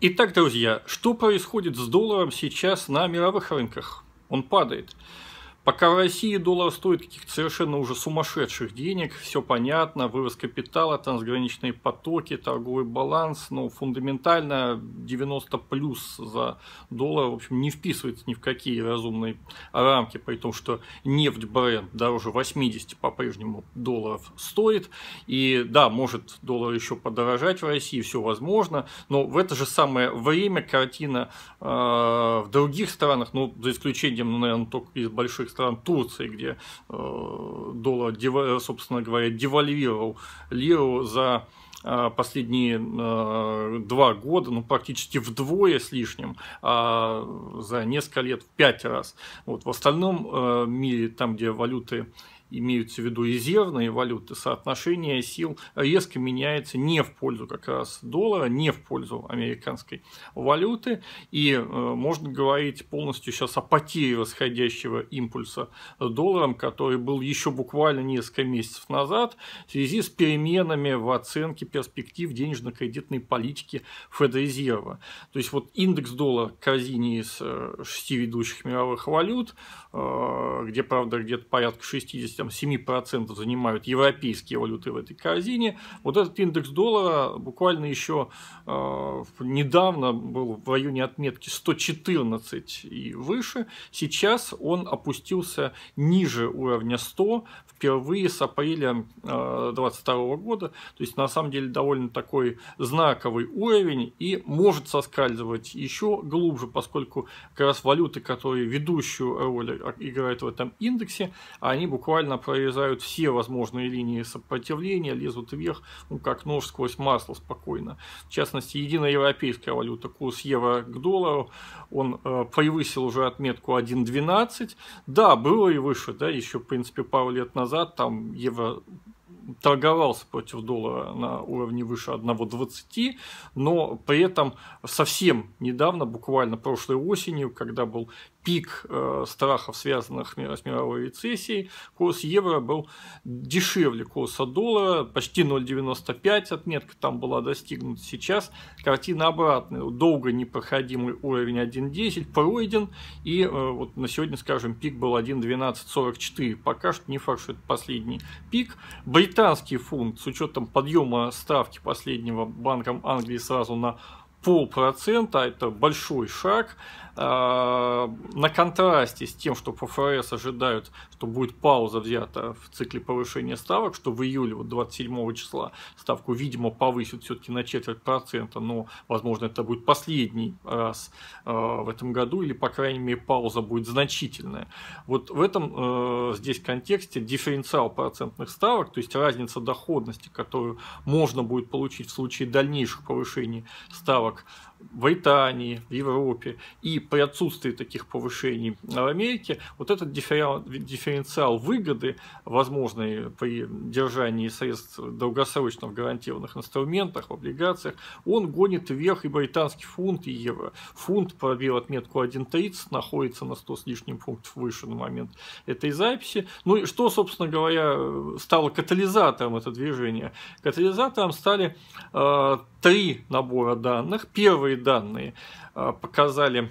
Итак, друзья, что происходит с долларом сейчас на мировых рынках? Он падает. Пока в России доллар стоит каких-то совершенно уже сумасшедших денег, все понятно, вывоз капитала, трансграничные потоки, торговый баланс, но ну, фундаментально 90 плюс за доллар, в общем, не вписывается ни в какие разумные рамки, при том, что нефть бренд дороже 80 по-прежнему долларов стоит, и да, может доллар еще подорожать в России, все возможно, но в это же самое время картина э, в других странах, ну, за исключением, ну, наверное, только из больших стран Турции, где э, доллар, собственно говоря, девальвировал лиру за э, последние э, два года, ну, практически вдвое с лишним, а за несколько лет в пять раз. Вот, в остальном мире, там, где валюты имеются в виду резервные валюты, соотношение сил резко меняется не в пользу как раз доллара, не в пользу американской валюты. И э, можно говорить полностью сейчас о потере восходящего импульса долларом, который был еще буквально несколько месяцев назад в связи с переменами в оценке перспектив денежно-кредитной политики Федрезерва. То есть вот индекс доллара к корзине из э, шести ведущих мировых валют э, где, правда, где-то порядка 67% занимают европейские валюты в этой корзине. Вот этот индекс доллара буквально еще э, недавно был в районе отметки 114 и выше. Сейчас он опустился ниже уровня 100 впервые с апреля 2022 э, года. То есть, на самом деле, довольно такой знаковый уровень и может соскальзывать еще глубже, поскольку как раз валюты, которые ведущую роль играют в в этом индексе, а они буквально прорезают все возможные линии сопротивления, лезут вверх, ну, как нож сквозь масло спокойно. В частности, единая европейская валюта, курс евро к доллару, он э, превысил уже отметку 1.12. Да, было и выше, да, еще, в принципе, пару лет назад там евро торговался против доллара на уровне выше 1,20, но при этом совсем недавно, буквально прошлой осенью, когда был пик э, страхов, связанных с мировой рецессией, курс евро был дешевле курса доллара, почти 0,95 отметка там была достигнута сейчас. Картина обратная, долго непроходимый уровень 1,10 пройден, и э, вот на сегодня, скажем, пик был 1,1244. Пока что не факт, что это последний пик. Британский фунт с учетом подъема ставки последнего банком Англии сразу на полпроцента, это большой шаг. А, на контрасте с тем, что по ФРС ожидают, что будет пауза взята в цикле повышения ставок, что в июле вот 27 числа ставку, видимо, повысят все-таки на четверть процента, но, возможно, это будет последний раз а, в этом году, или, по крайней мере, пауза будет значительная. Вот в этом а, здесь контексте дифференциал процентных ставок, то есть разница доходности, которую можно будет получить в случае дальнейших повышений ставок work в Британии, в Европе и при отсутствии таких повышений в Америке, вот этот дифференциал, выгоды, возможный при держании средств долгосрочно в гарантированных инструментах, в облигациях, он гонит вверх и британский фунт, и евро. Фунт пробил отметку 1.30, находится на 100 с лишним пунктов выше на момент этой записи. Ну и что, собственно говоря, стало катализатором этого движения? Катализатором стали э, три набора данных. Первый первые данные а, показали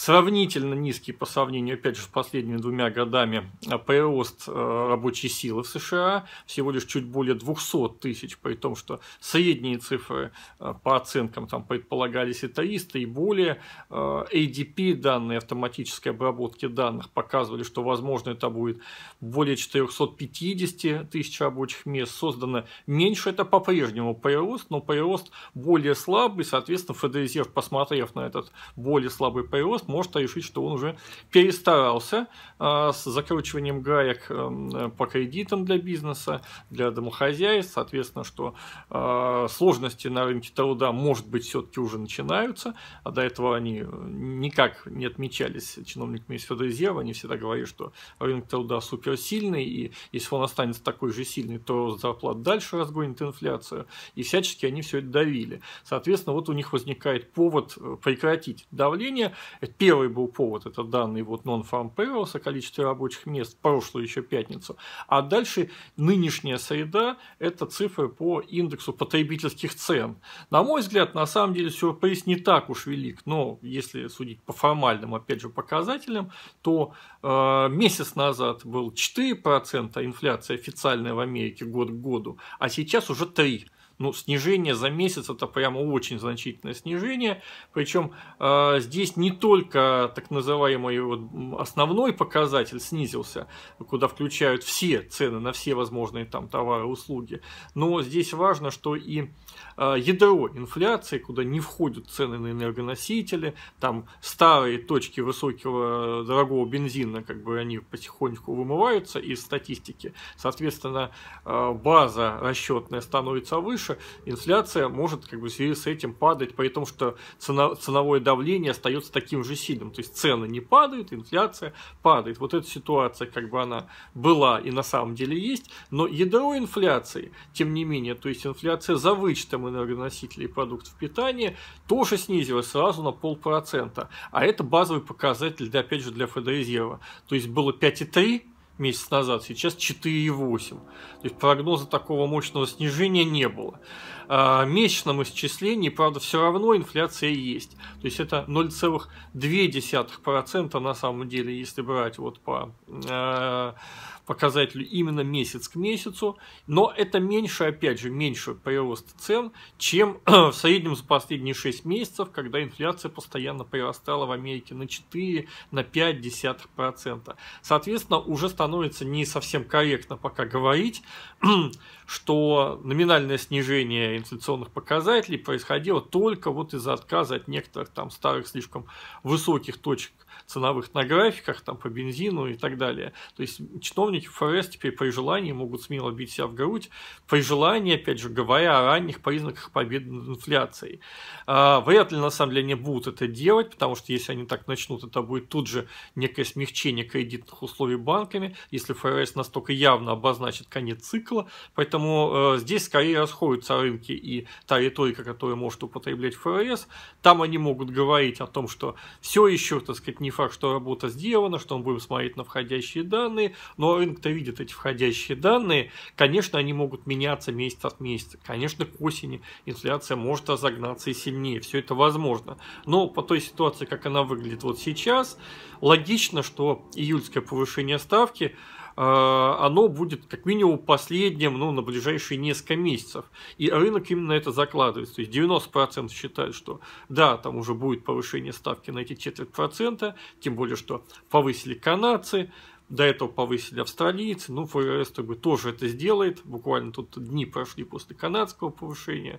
сравнительно низкий по сравнению, опять же, с последними двумя годами а, прирост э, рабочей силы в США, всего лишь чуть более 200 тысяч, при том, что средние цифры э, по оценкам там предполагались и 300, и более. Э, ADP данные автоматической обработки данных показывали, что, возможно, это будет более 450 тысяч рабочих мест создано меньше, это по-прежнему прирост, но прирост более слабый, соответственно, ФД-резерв, посмотрев на этот более слабый прирост, может решить, что он уже перестарался э, с закручиванием гаек э, по кредитам для бизнеса, для домохозяйств, соответственно, что э, сложности на рынке труда, может быть, все-таки уже начинаются, а до этого они э, никак не отмечались чиновниками из Федрезерва, они всегда говорили, что рынок труда суперсильный, и если он останется такой же сильный, то зарплат дальше разгонит инфляцию, и всячески они все это давили. Соответственно, вот у них возникает повод э, прекратить давление, первый был повод, это данные вот Non-Farm Payrolls о количестве рабочих мест в прошлую еще пятницу, а дальше нынешняя среда – это цифры по индексу потребительских цен. На мой взгляд, на самом деле сюрприз не так уж велик, но если судить по формальным, опять же, показателям, то э, месяц назад был 4% инфляции официальная в Америке год к году, а сейчас уже 3% ну, снижение за месяц это прямо очень значительное снижение. Причем э, а, здесь не только так называемый вот основной показатель снизился, куда включают все цены на все возможные там товары, услуги, но здесь важно, что и э, ядро инфляции, куда не входят цены на энергоносители, там старые точки высокого дорогого бензина, как бы они потихонечку вымываются из статистики, соответственно, э, база расчетная становится выше, дальше инфляция может как бы в связи с этим падать, при том, что цена, ценовое давление остается таким же сильным. То есть цены не падают, инфляция падает. Вот эта ситуация как бы она была и на самом деле есть, но ядро инфляции, тем не менее, то есть инфляция за вычетом энергоносителей и продуктов питания тоже снизилась сразу на полпроцента. А это базовый показатель, для, опять же, для Федрезерва. То есть было 5,3, месяц назад, сейчас 4,8. То есть прогноза такого мощного снижения не было. В а, месячном исчислении, правда, все равно инфляция есть. То есть это 0,2% на самом деле, если брать вот по а, показателю именно месяц к месяцу, но это меньше, опять же, меньше прирост цен, чем в среднем за последние 6 месяцев, когда инфляция постоянно прирастала в Америке на 4, на 5 десятых процента. Соответственно, уже становится не совсем корректно пока говорить, что номинальное снижение инфляционных показателей происходило только вот из-за отказа от некоторых там старых слишком высоких точек ценовых на графиках, там, по бензину и так далее. То есть чиновники ФРС теперь при желании могут смело бить себя в грудь, при желании, опять же, говоря о ранних признаках победы над инфляцией. А, вряд ли, на самом деле, они будут это делать, потому что если они так начнут, это будет тут же некое смягчение кредитных условий банками, если ФРС настолько явно обозначит конец цикла. Поэтому э, здесь скорее расходятся рынки и та риторика, которую может употреблять ФРС. Там они могут говорить о том, что все еще, так сказать, не факт, что работа сделана, что мы будем смотреть на входящие данные, но рынок-то видит эти входящие данные, конечно, они могут меняться месяц от месяца, конечно, к осени инфляция может разогнаться и сильнее, все это возможно, но по той ситуации, как она выглядит вот сейчас, логично, что июльское повышение ставки – Э, оно будет как минимум последним ну, на ближайшие несколько месяцев. И рынок именно это закладывает. То есть 90% считают, что да, там уже будет повышение ставки на эти четверть процента, тем более, что повысили канадцы, до этого повысили австралийцы, ну, ФРС как бы, тоже это сделает, буквально тут дни прошли после канадского повышения.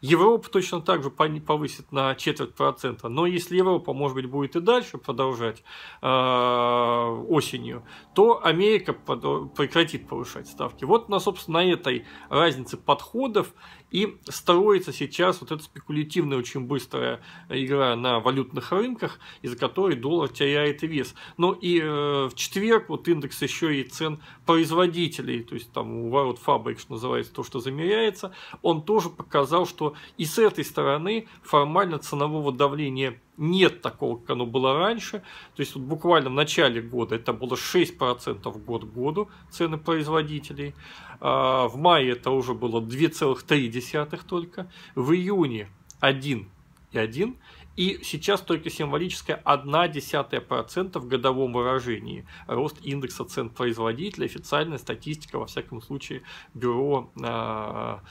Европа точно так же повысит на четверть процента, но если Европа, может быть, будет и дальше продолжать а, осенью, то Америка прекратит повышать ставки. Вот, на, собственно, на этой разнице подходов и строится сейчас вот эта спекулятивная очень быстрая э, игра на валютных рынках, из-за которой доллар теряет вес. Но ну и э, в четверг вот индекс еще и цен производителей, то есть там у ворот фабрик, что называется, то, что замеряется, он тоже показал, что и с этой стороны формально ценового давления нет такого, как оно было раньше. То есть вот буквально в начале года это было 6% год к году цены производителей. А, в мае это уже было 2,3 только. В июне 1 и 1. И сейчас только символическая 0,1% в годовом выражении. Рост индекса цен производителей официальная статистика, во всяком случае, бюро а,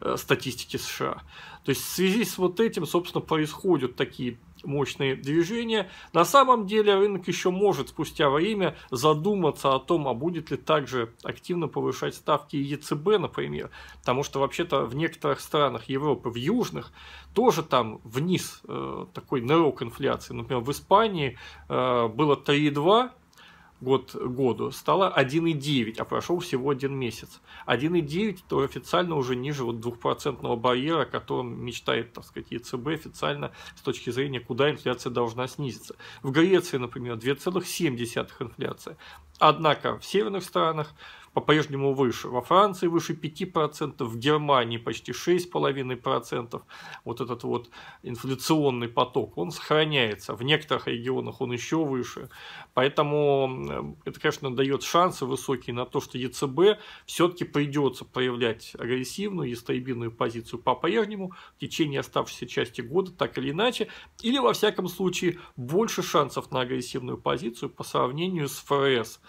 э, статистики США. То есть в связи с вот этим, собственно, происходят такие мощные движения. На самом деле рынок еще может спустя время задуматься о том, а будет ли также активно повышать ставки ЕЦБ, например. Потому что вообще-то в некоторых странах Европы, в южных, тоже там вниз э, такой нырок инфляции. Например, в Испании э, было 3,2, год году стала 1,9, а прошел всего один месяц. 1,9 то официально уже ниже вот двухпроцентного барьера, о котором мечтает, так сказать, ЕЦБ официально с точки зрения, куда инфляция должна снизиться. В Греции, например, 2,7 инфляция. Однако в северных странах по-прежнему выше. Во Франции выше 5%, в Германии почти 6,5%. Вот этот вот инфляционный поток, он сохраняется. В некоторых регионах он еще выше. Поэтому э, это, конечно, дает шансы высокие на то, что ЕЦБ все-таки придется проявлять агрессивную и стабильную позицию по-прежнему в течение оставшейся части года, так или иначе. Или, во всяком случае, больше шансов на агрессивную позицию по сравнению с ФРС.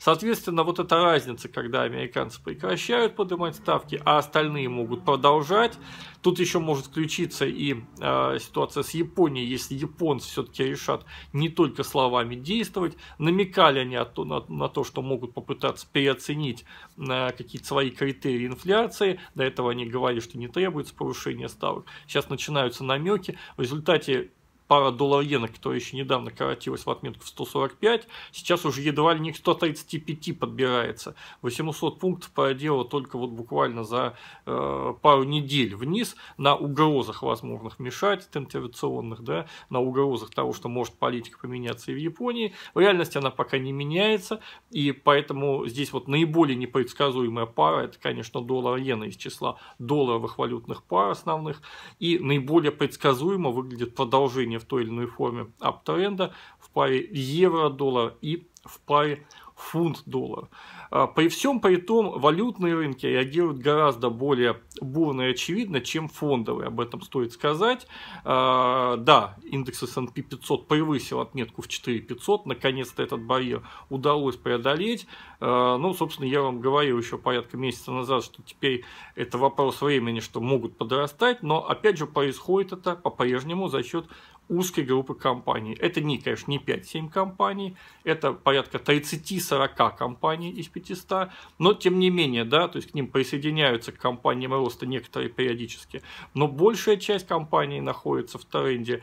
Соответственно, вот эта разница, когда американцы прекращают поднимать ставки, а остальные могут продолжать. Тут еще может включиться и э, ситуация с Японией, если японцы все-таки решат не только словами действовать. Намекали они о, на, на то, что могут попытаться переоценить э, какие-то свои критерии инфляции. До этого они говорили, что не требуется повышение ставок. Сейчас начинаются намеки. В результате пара доллар иена, которая еще недавно коротилась в отметку в 145, сейчас уже едва ли не к 135 подбирается. 800 пунктов проделала только вот буквально за э, пару недель вниз на угрозах возможных вмешательств интервенционных, да, на угрозах того, что может политика поменяться и в Японии. В реальности она пока не меняется, и поэтому здесь вот наиболее непредсказуемая пара, это, конечно, доллар иена из числа долларовых валютных пар основных, и наиболее предсказуемо выглядит продолжение в той или иной форме аптренда в паре евро-доллар и в паре фунт-доллар. А, при всем при том, валютные рынки реагируют гораздо более бурно и очевидно, чем фондовые, об этом стоит сказать. А, да, индекс S&P 500 превысил отметку в 4500, наконец-то этот барьер удалось преодолеть. А, ну, собственно, я вам говорил еще порядка месяца назад, что теперь это вопрос времени, что могут подрастать, но, опять же, происходит это по-прежнему за счет узкой группы компаний. Это не, конечно, не 5-7 компаний, это порядка 30-40 компаний из 500, но тем не менее, да, то есть к ним присоединяются к компаниям роста некоторые периодически. Но большая часть компаний находится в тренде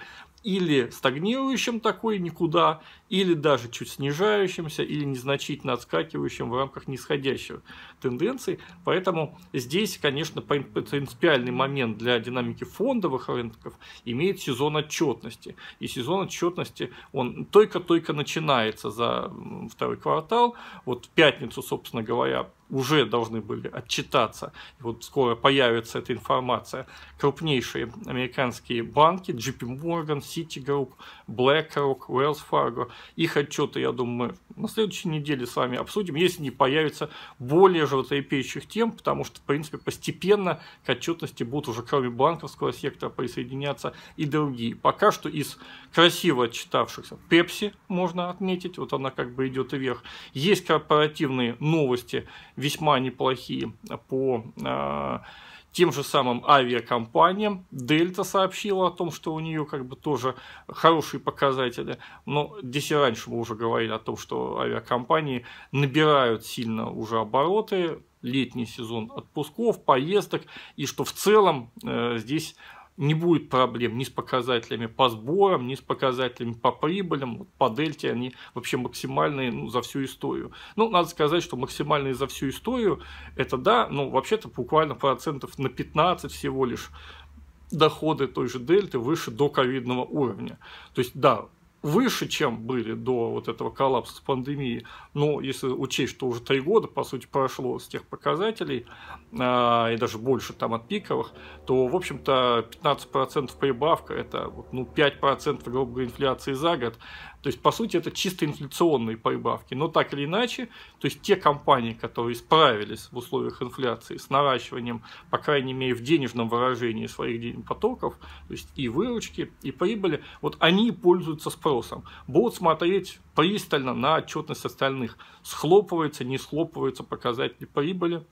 или стагнирующим такой никуда, или даже чуть снижающимся, или незначительно отскакивающим в рамках нисходящего тенденции. Поэтому здесь, конечно, принципиальный момент для динамики фондовых рынков имеет сезон отчетности. И сезон отчетности, он только-только начинается за второй квартал. Вот в пятницу, собственно говоря, уже должны были отчитаться. И вот скоро появится эта информация. Крупнейшие американские банки, JP Morgan, Citigroup, BlackRock, Wells Fargo, их отчеты, я думаю, мы на следующей неделе с вами обсудим, если не появится более животрепещущих тем, потому что, в принципе, постепенно к отчетности будут уже кроме банковского сектора присоединяться и другие. Пока что из красиво отчитавшихся Pepsi можно отметить, вот она как бы идет вверх. Есть корпоративные новости весьма неплохие по а, тем же самым авиакомпаниям. Дельта сообщила о том, что у нее как бы тоже хорошие показатели. Но здесь и раньше мы уже говорили о том, что авиакомпании набирают сильно уже обороты, летний сезон отпусков, поездок, и что в целом э, здесь не будет проблем ни с показателями по сборам, ни с показателями по прибылям. по дельте они вообще максимальные ну, за всю историю. Ну, надо сказать, что максимальные за всю историю, это да, но ну, вообще-то буквально процентов на 15 всего лишь доходы той же дельты выше до ковидного уровня. То есть, да, выше, чем были до вот этого коллапса с пандемией. Но если учесть, что уже три года, по сути, прошло с тех показателей, э, и даже больше там от пиковых, то, в общем-то, 15% прибавка – это ну, 5% грубо говоря, инфляции за год. То есть, по сути, это чисто инфляционные прибавки. Но так или иначе, то есть те компании, которые справились в условиях инфляции с наращиванием, по крайней мере, в денежном выражении своих потоков, то есть и выручки, и прибыли, вот они пользуются спросом. Будут смотреть пристально на отчетность остальных. Схлопывается, не схлопывается показатели прибыли.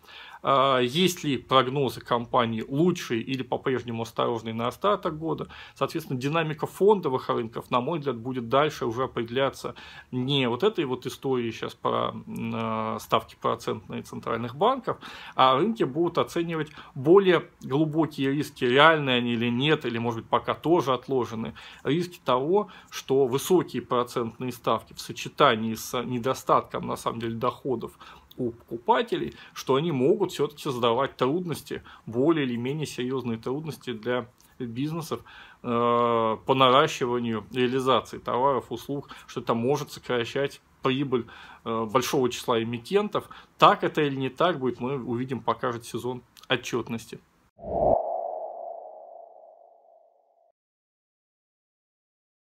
А, есть ли прогнозы компании лучшие или по-прежнему осторожные на остаток года. Соответственно, динамика фондовых рынков, на мой взгляд, будет дальше уже уже определяться не вот этой вот историей сейчас про э, ставки процентные центральных банков, а рынки будут оценивать более глубокие риски, реальные они или нет, или, может быть, пока тоже отложены, риски того, что высокие процентные ставки в сочетании с недостатком, на самом деле, доходов у покупателей, что они могут все-таки создавать трудности, более или менее серьезные трудности для бизнесов э, по наращиванию реализации товаров, услуг, что это может сокращать прибыль э, большого числа эмитентов. Так это или не так будет, мы увидим, покажет сезон отчетности.